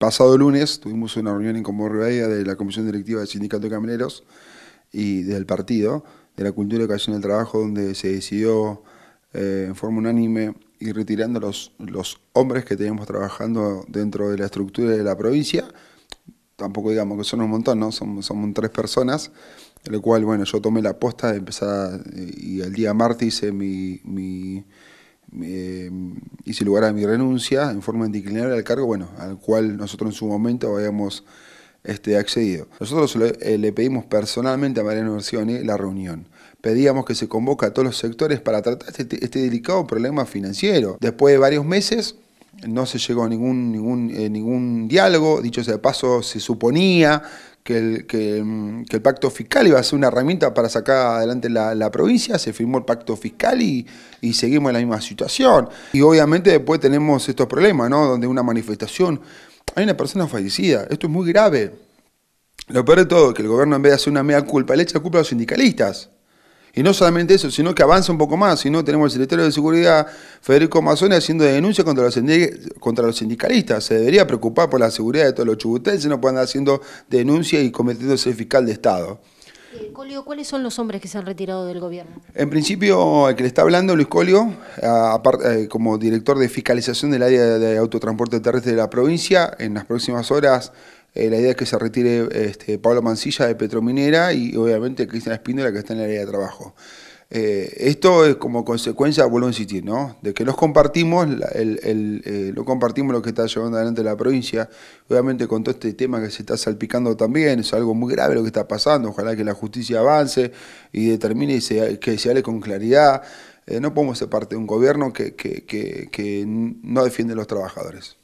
pasado lunes tuvimos una reunión en Combo Rivadavia de la Comisión Directiva del Sindicato de Camineros y del partido de la Cultura, Educación del Trabajo, donde se decidió eh, en forma unánime ir retirando los, los hombres que teníamos trabajando dentro de la estructura de la provincia. Tampoco digamos que son un montón, ¿no? Somos, tres personas, de lo cual, bueno, yo tomé la apuesta de empezar eh, y el día martes hice mi, mi eh, hice lugar a mi renuncia en forma declinar al cargo, bueno, al cual nosotros en su momento habíamos este, accedido. Nosotros le, eh, pedimos personalmente a Mariano Versione la reunión. Pedíamos que se convoque a todos los sectores para tratar este, este, este, delicado problema financiero. Después de varios meses, no se llegó a ningún, ningún, eh, ningún diálogo, dicho sea de paso, se suponía Mm, que el, pacto fiscal iba a ser una herramienta para sacar adelante la, provincia, se firmó el pacto fiscal y, seguimos en la misma situación. Y obviamente después tenemos estos problemas, ¿no? Donde una manifestación, hay una persona fallecida, esto es muy grave. Lo peor de todo es que el gobierno en vez de hacer una mea culpa, le echa culpa a los sindicalistas. Y no solamente eso, sino que avanza un poco más, sino tenemos el secretario de Seguridad, Federico Mazoni haciendo denuncia contra los, contra los sindicalistas. Se debería preocupar por la seguridad de todos los chubutenses, no pueden andar haciendo denuncias y cometiéndose fiscal de Estado. Eh, Colio, ¿cuáles son los hombres que se han retirado del gobierno? En principio, el que le está hablando, Luis Colio, eh, como director de fiscalización del área de autotransporte terrestre de la provincia, en las próximas horas eh, la idea es que se retire este, Pablo Mancilla de Petrominera y obviamente Cristian Espíndola que está en el área de trabajo. Eh, esto es como consecuencia, vuelvo a insistir, ¿no? de que los compartimos, el, eh, lo compartimos lo que está llevando adelante la provincia, obviamente con todo este tema que se está salpicando también, es algo muy grave lo que está pasando, ojalá que la justicia avance y determine y se, que se hable con claridad, no podemos ser parte de un gobierno que, que, que, que no defiende a los trabajadores.